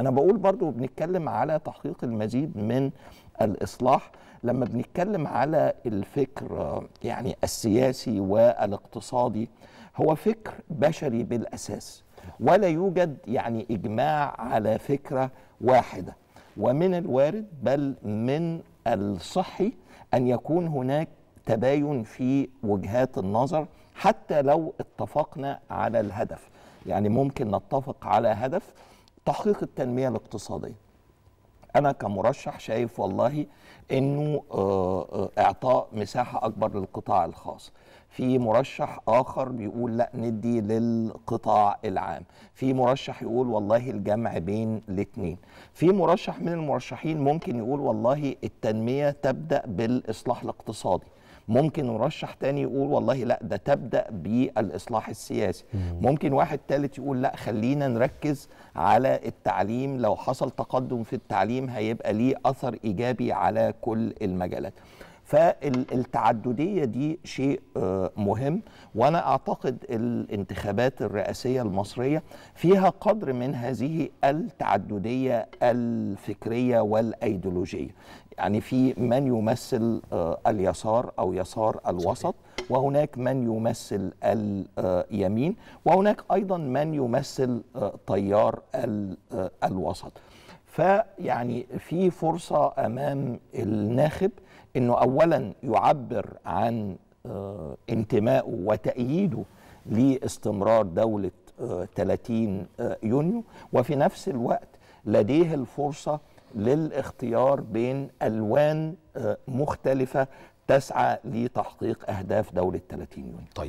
انا بقول برضو بنتكلم على تحقيق المزيد من الاصلاح لما بنتكلم على الفكر يعني السياسي والاقتصادي هو فكر بشري بالاساس ولا يوجد يعني اجماع على فكره واحده ومن الوارد بل من الصحي ان يكون هناك تباين في وجهات النظر حتى لو اتفقنا على الهدف يعني ممكن نتفق على هدف تحقيق التنميه الاقتصاديه انا كمرشح شايف والله انه آه، آه، اعطاء مساحه اكبر للقطاع الخاص في مرشح اخر بيقول لا ندي للقطاع العام في مرشح يقول والله الجمع بين الاثنين في مرشح من المرشحين ممكن يقول والله التنميه تبدا بالاصلاح الاقتصادي ممكن مرشح تاني يقول والله لا ده تبدا بالاصلاح السياسي ممكن واحد تالت يقول لا خلينا نركز على التعليم لو حصل تقدم في التعليم هيبقى ليه اثر ايجابي على كل المجالات فالتعدديه دي شيء آه، مهم وانا اعتقد الانتخابات الرئاسيه المصريه فيها قدر من هذه التعدديه الفكريه والايديولوجيه يعني في من يمثل آه، اليسار او يسار الوسط وهناك من يمثل اليمين وهناك ايضا من يمثل تيار آه، الوسط فيعني في فرصة أمام الناخب أنه أولا يعبر عن آه، انتمائه وتأييده لاستمرار دولة 30 آه، آه، يونيو وفي نفس الوقت لديه الفرصة للاختيار بين ألوان مختلفة تسعى لتحقيق أهداف دولة 30 يونيو طيب